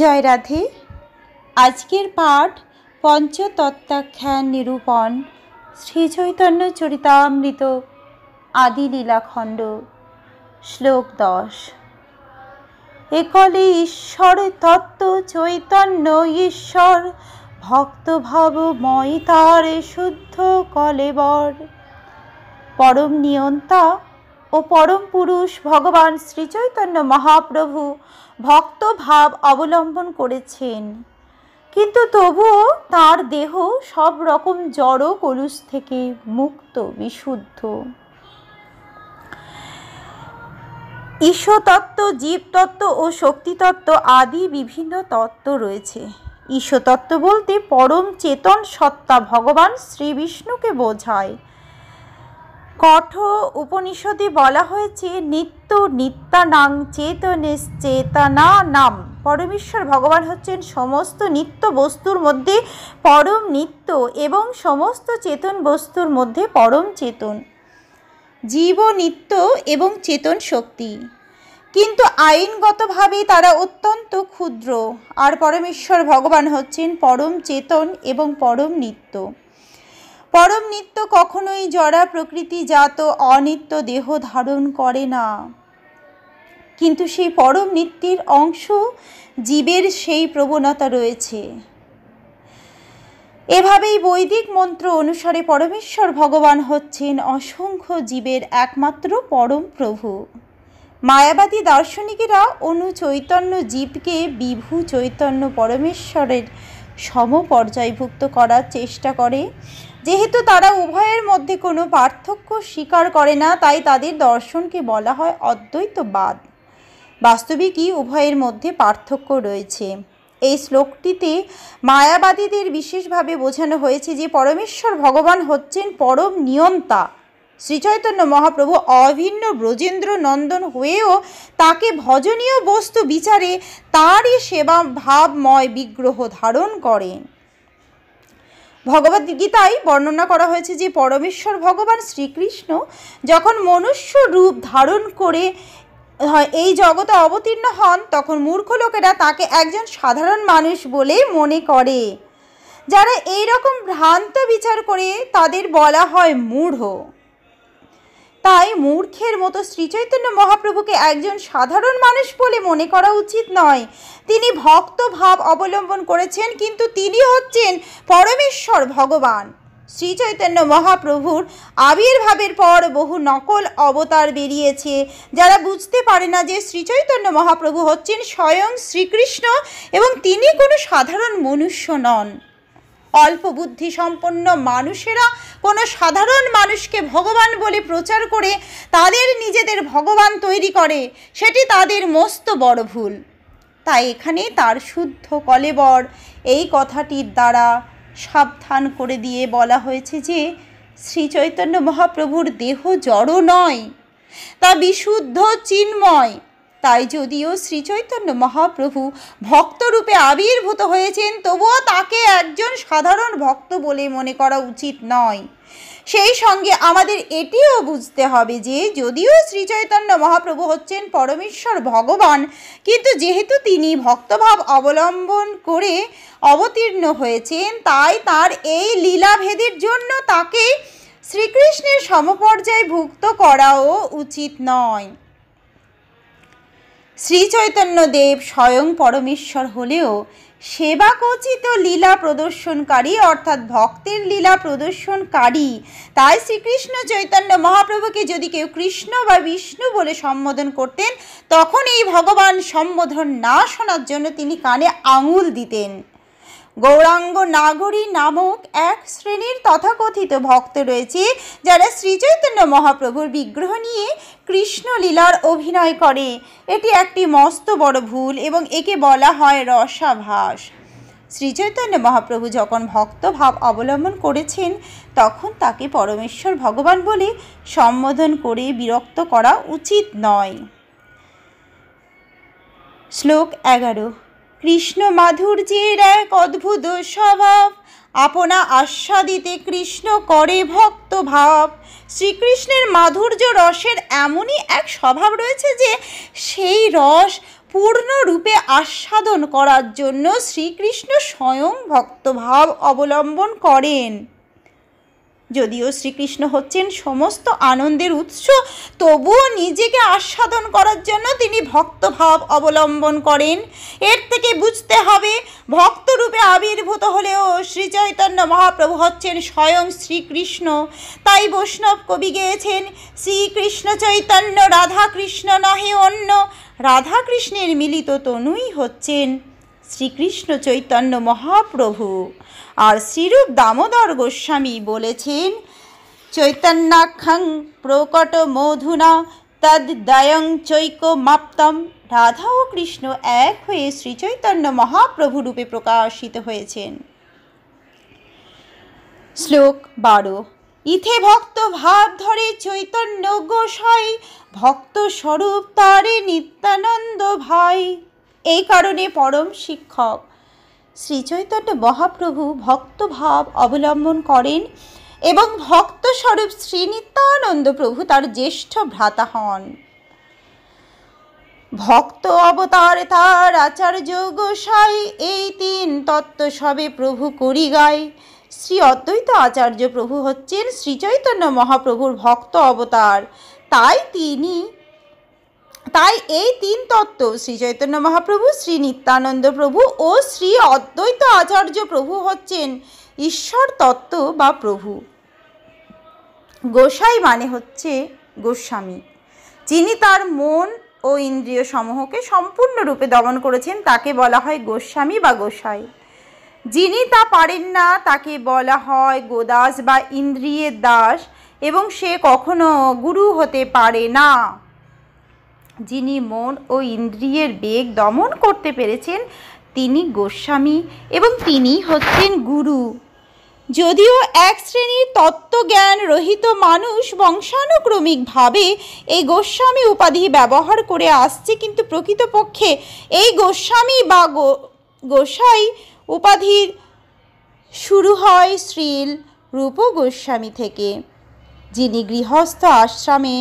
জয় রাধে আজকের পাঠ পঞ্চতত্ত্বাখ্যান নিরূপণ শ্রীচৈতন্য চরিতামৃত আদি লীলাখণ্ড শ্লোক দশ একলে ঈশ্বর তত্ত্ব চৈতন্য ঈশ্বর ভক্তভাব ময় তার শুদ্ধ কলেবর পরম নিয়ন্তা ও পরম পুরুষ ভগবান শ্রীচৈতন্য মহাপ্রভু ভক্তভাব অবলম্বন করেছেন কিন্তু তবুও তার দেহ সব রকম জড় কলুষ থেকে মুক্ত বিশুদ্ধ ঈশ্বতত্ত্ব জীবতত্ত্ব ও শক্তিতত্ত্ব আদি বিভিন্ন তত্ত্ব রয়েছে ঈশ্বতত্ত্ব বলতে পরম চেতন সত্তা ভগবান শ্রীবিষ্ণুকে বোঝায় কঠ উপনিষদে বলা হয়েছে নিত্য নিত্যানাং চেতনিশ্চেতনা নাম পরমেশ্বর ভগবান হচ্ছেন সমস্ত নিত্য বস্তুর মধ্যে পরম নিত্য এবং সমস্ত চেতন বস্তুর মধ্যে পরম চেতন জীব নিত্য এবং চেতন শক্তি কিন্তু আইনগতভাবে তারা অত্যন্ত ক্ষুদ্র আর পরমেশ্বর ভগবান হচ্ছেন পরম চেতন এবং পরম নিত্য পরম নিত্য কখনোই জরা জাত অনিত্য দেহ ধারণ করে না কিন্তু সেই পরম নিত্যের অংশ জীবের সেই প্রবণতা রয়েছে এভাবেই বৈদিক মন্ত্র অনুসারে পরমেশ্বর ভগবান হচ্ছেন অসংখ্য জীবের একমাত্র পরম প্রভু মায়াবাদী দার্শনিকেরা অনু চৈতন্য জীবকে বিভু চৈতন্য পরমেশ্বরের সমপর্যায়ভুক্ত করার চেষ্টা করে যেহেতু তারা উভয়ের মধ্যে কোনো পার্থক্য স্বীকার করে না তাই তাদের দর্শনকে বলা হয় অদ্বৈতবাদ বাস্তবিকই উভয়ের মধ্যে পার্থক্য রয়েছে এই শ্লোকটিতে মায়াবাদীদের বিশেষভাবে বোঝানো হয়েছে যে পরমেশ্বর ভগবান হচ্ছেন পরম নিয়ন্তা শ্রীচৈতন্য মহাপ্রভু অভিন্ন ব্রজেন্দ্র নন্দন হয়েও তাকে ভজনীয় বস্তু বিচারে তারই সেবা ভাবময় বিগ্রহ ধারণ করেন ভগবদ্ গীতায় বর্ণনা করা হয়েছে যে পরমেশ্বর ভগবান শ্রীকৃষ্ণ যখন মনুষ্য রূপ ধারণ করে এই জগতে অবতীর্ণ হন তখন মূর্খ লোকেরা তাকে একজন সাধারণ মানুষ বলে মনে করে যারা এই রকম ভ্রান্ত বিচার করে তাদের বলা হয় মূঢ় তাই মূর্খের মতো শ্রীচৈতন্য মহাপ্রভুকে একজন সাধারণ মানুষ বলে মনে করা উচিত নয় তিনি ভক্ত ভাব অবলম্বন করেছেন কিন্তু তিনি হচ্ছেন পরমেশ্বর ভগবান শ্রীচৈতন্য মহাপ্রভুর আবির্ভাবের পর বহু নকল অবতার বেরিয়েছে যারা বুঝতে পারে না যে শ্রীচৈতন্য মহাপ্রভু হচ্ছেন স্বয়ং শ্রীকৃষ্ণ এবং তিনি কোনো সাধারণ মনুষ্য নন অল্প বুদ্ধি সম্পন্ন মানুষেরা কোনো সাধারণ মানুষকে ভগবান বলে প্রচার করে তাদের নিজেদের ভগবান তৈরি করে সেটি তাদের মস্ত বড় ভুল তাই এখানে তার শুদ্ধ কলেবর এই কথাটির দ্বারা সাবধান করে দিয়ে বলা হয়েছে যে শ্রী চৈতন্য মহাপ্রভুর দেহ জড় নয় তা বিশুদ্ধ চিন্ময় তাই যদিও শ্রীচৈতন্য মহাপ্রভু ভক্তরূপে আবির্ভূত হয়েছেন তবুও তাকে একজন সাধারণ ভক্ত বলে মনে করা উচিত নয় সেই সঙ্গে আমাদের এটিও বুঝতে হবে যে যদিও শ্রীচৈতন্য মহাপ্রভু হচ্ছেন পরমেশ্বর ভগবান কিন্তু যেহেতু তিনি ভক্তভাব অবলম্বন করে অবতীর্ণ হয়েছেন তাই তার এই লীলাভেদের জন্য তাকে শ্রীকৃষ্ণের সমপর্যায় ভুক্ত করাও উচিত নয় শ্রীচৈতন্যদেব স্বয়ং পরমেশ্বর হলেও সেবাকচিত লীলা প্রদর্শনকারী অর্থাৎ ভক্তের লীলা প্রদর্শনকারী তাই শ্রীকৃষ্ণ চৈতন্য মহাপ্রভুকে যদি কেউ কৃষ্ণ বা বিষ্ণু বলে সম্বোধন করতেন তখন এই ভগবান সম্বোধন না শোনার জন্য তিনি কানে আঙুল দিতেন গৌরাঙ্গ নাগরী নামক এক শ্রেণীর তথাকথিত ভক্ত রয়েছে যারা শ্রীচৈতন্য মহাপ্রভুর বিগ্রহ নিয়ে কৃষ্ণলীলার অভিনয় করে এটি একটি মস্ত বড় ভুল এবং একে বলা হয় রসাভাস শ্রীচৈতন্য মহাপ্রভু যখন ভক্ত ভাব অবলম্বন করেছেন তখন তাকে পরমেশ্বর ভগবান বলে সম্বোধন করে বিরক্ত করা উচিত নয় শ্লোক এগারো কৃষ্ণ মাধুর্যের এক অদ্ভুত স্বভাব আপনা আস্বাদিতে কৃষ্ণ করে ভক্ত ভাব শ্রীকৃষ্ণের মাধুর্য রসের এমনই এক স্বভাব রয়েছে যে সেই রস পূর্ণরূপে আস্বাদন করার জন্য শ্রীকৃষ্ণ স্বয়ং ভক্তভাব অবলম্বন করেন যদিও শ্রীকৃষ্ণ হচ্ছেন সমস্ত আনন্দের উৎস তবুও নিজেকে আস্বাদন করার জন্য তিনি ভক্তভাব অবলম্বন করেন এর থেকে বুঝতে হবে ভক্তরূপে আবির্ভূত হলেও শ্রী চৈতন্য মহাপ্রভু হচ্ছেন স্বয়ং শ্রীকৃষ্ণ তাই বৈষ্ণব কবি গেয়েছেন শ্রীকৃষ্ণ চৈতন্য রাধাকৃষ্ণ নহে অন্য রাধাকৃষ্ণের মিলিত তনুই হচ্ছেন শ্রীকৃষ্ণ চৈতন্য মহাপ্রভু আর শ্রীরূপ দামোদর গোস্বামী বলেছেন চৈতন্যাখ্যাং প্রকট মধুনা তদ দয়ং চৈক মাপ্তম রাধা ও কৃষ্ণ এক হয়ে শ্রীচৈতন্য মহাপ্রভু রূপে প্রকাশিত হয়েছেন শ্লোক বারো ইথে ভক্ত ভাব ধরে চৈতন্য গোসাই ভক্ত স্বরূপ তারে নিত্যানন্দ ভাই এই কারণে পরম শিক্ষক শ্রীচৈতন্য মহাপ্রভু ভক্তভাব অবলম্বন করেন এবং ভক্ত স্বরূপ শ্রীনিত্যানন্দ প্রভু তার জ্যেষ্ঠ ভ্রাতা হন ভক্ত অবতার তার আচার্য গোসাই এই তিন তত্ত্ব সবে প্রভু করি গায় শ্রী অদ্বৈত আচার্য প্রভু হচ্ছেন শ্রীচৈতন্য মহাপ্রভুর ভক্ত অবতার তাই তিনি তাই এই তিন তত্ত্ব শ্রী চৈতন্য মহাপ্রভু শ্রী নিত্যানন্দ প্রভু ও শ্রী অদ্বৈত আচার্য প্রভু হচ্ছেন ঈশ্বর তত্ত্ব বা প্রভু গোসাই মানে হচ্ছে গোস্বামী যিনি তার মন ও ইন্দ্রিয় সমূহকে সম্পূর্ণরূপে দমন করেছেন তাকে বলা হয় গোস্বামী বা গোসাই যিনি তা পারেন না তাকে বলা হয় গোদাস বা ইন্দ্রিয়ের দাস এবং সে কখনো গুরু হতে পারে না যিনি মন ও ইন্দ্রিয়ের বেগ দমন করতে পেরেছেন তিনি গোস্বামী এবং তিনি হচ্ছেন গুরু যদিও এক শ্রেণীর তত্ত্বজ্ঞান রহিত মানুষ বংশানুক্রমিকভাবে এই গোস্বামী উপাধি ব্যবহার করে আসছে কিন্তু প্রকৃতপক্ষে এই গোস্বামী বা গোসাই উপাধির শুরু হয় শ্রীল রূপ গোস্বামী থেকে যিনি গৃহস্থ আশ্রমে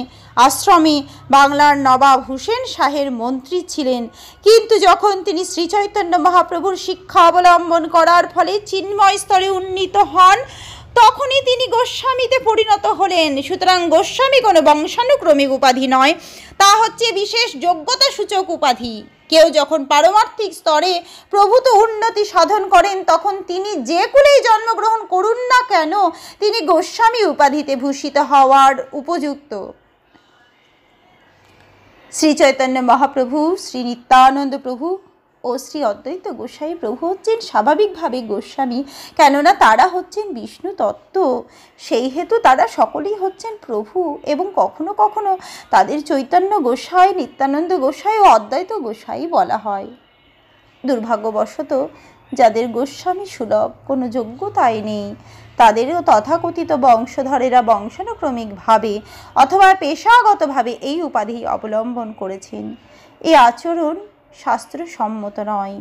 আশ্রমে বাংলার নবাব হুসেন শাহের মন্ত্রী ছিলেন কিন্তু যখন তিনি শ্রীচৈতন্য মহাপ্রভুর শিক্ষা অবলম্বন করার ফলে চিন্ময় স্তরে উন্নীত হন তখনই তিনি গোস্বামীতে পরিণত হলেন সুতরাং গোস্বামী কোনো বংশানুক্রমিক উপাধি নয় তা হচ্ছে বিশেষ যোগ্যতা সূচক উপাধি কেউ যখন পারমার্থিক স্তরে প্রভূত উন্নতি সাধন করেন তখন তিনি যে কুলেই জন্মগ্রহণ করুন না কেন তিনি গোস্বামী উপাধিতে ভূষিত হওয়ার উপযুক্ত শ্রী চৈতন্য মহাপ্রভু শ্রী নিত্যানন্দ প্রভু ও শ্রী অদ্বৈত গোস্বাই প্রভু হচ্ছেন স্বাভাবিকভাবে গোস্বামী কেননা তারা হচ্ছেন বিষ্ণু তত্ত্ব সেই হেতু তারা সকলেই হচ্ছেন প্রভু এবং কখনো কখনো তাদের চৈতন্য গোসাই নিত্যানন্দ গোসাই ও অদ্বৈত গোসাই বলা হয় দুর্ভাগ্যবশত যাদের গোস্বামী সুলভ কোনো যোগ্যতাই নেই তাদেরও তথাকথিত বংশধরেরা বংশানুক্রমিকভাবে অথবা পেশাগতভাবে এই উপাধি অবলম্বন করেছেন এই আচরণ শাস্ত্রসম্মত নয়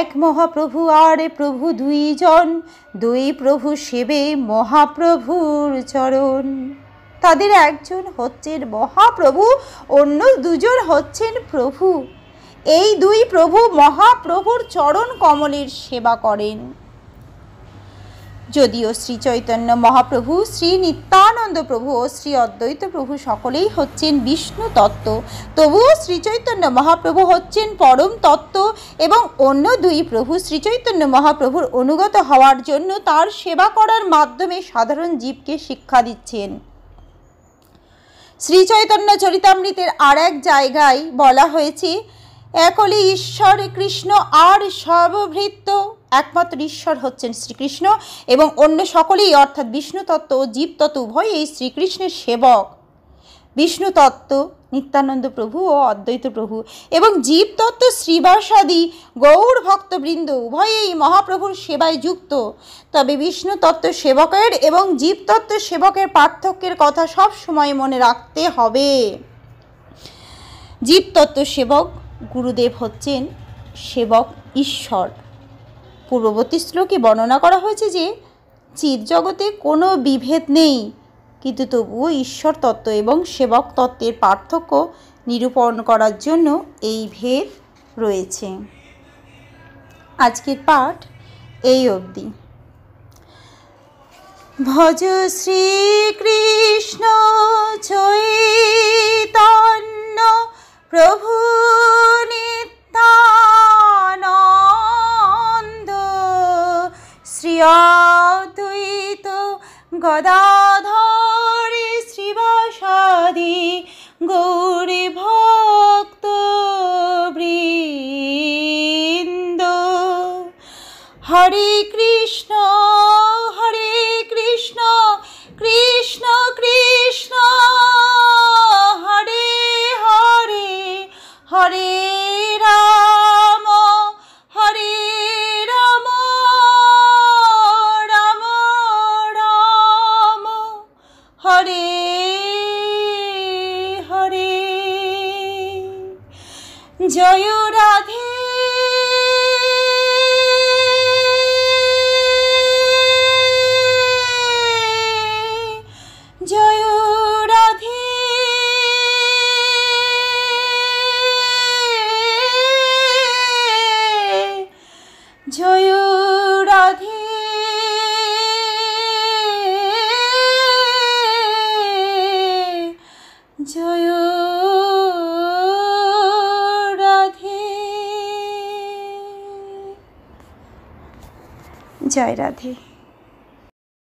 এক মহাপ্রভু আর প্রভু দুইজন দুই প্রভু সেবে মহাপ্রভুর চরণ তাদের একজন হচ্ছেন মহাপ্রভু অন্য দুজন হচ্ছেন প্রভু এই দুই প্রভু মহাপ্রভুর চরণ কমলের সেবা করেন যদিও শ্রী চৈতন্য মহাপ্রভু শ্রী নিত্যানন্দ প্রভু ও শ্রী অদ্বৈত প্রভু সকলেই হচ্ছেন বিষ্ণু তত্ত্ব তবুও শ্রী চৈতন্য মহাপ্রভু হচ্ছেন পরম তত্ত্ব এবং অন্য দুই প্রভু শ্রী চৈতন্য মহাপ্রভুর অনুগত হওয়ার জন্য তার সেবা করার মাধ্যমে সাধারণ জীবকে শিক্ষা দিচ্ছেন শ্রী চৈতন্য চরিতামৃতের আর এক জায়গায় বলা হয়েছে একলে ঈশ্বর কৃষ্ণ আর সর্ববৃত্ত একমাত্র ঈশ্বর হচ্ছেন শ্রীকৃষ্ণ এবং অন্য সকলেই অর্থাৎ বিষ্ণুতত্ত্ব ও জীবতত্ত্ব উভয় এই শ্রীকৃষ্ণের সেবক বিষ্ণুতত্ত্ব নিত্যানন্দ প্রভু ও অদ্বৈত প্রভু এবং জীবতত্ত্ব শ্রীবাসাদি গৌর ভক্তবৃন্দ উভয় এই মহাপ্রভুর সেবায় যুক্ত তবে বিষ্ণুতত্ত্ব সেবকের এবং জীবতত্ত্ব সেবকের পার্থক্যের কথা সব সময় মনে রাখতে হবে জীবতত্ত্ব সেবক গুরুদেব হচ্ছেন সেবক ঈশ্বর পূর্ববর্তী শ্লোকে বর্ণনা করা হয়েছে যে চিত জগতে কোনো বিভেদ নেই কিন্তু তবুও ঈশ্বর তত্ত্ব এবং সেবক তত্ত্বের পার্থক্য নিরূপণ করার জন্য এই ভেদ রয়েছে আজকের পাঠ এই অবধি ভজ শ্রীকৃষ্ণ গদাধরে শ্রীবাসাদি গৌরী ভক্ত বৃন্দ হরে কৃষ্ণ হরে জয় জয় রাধে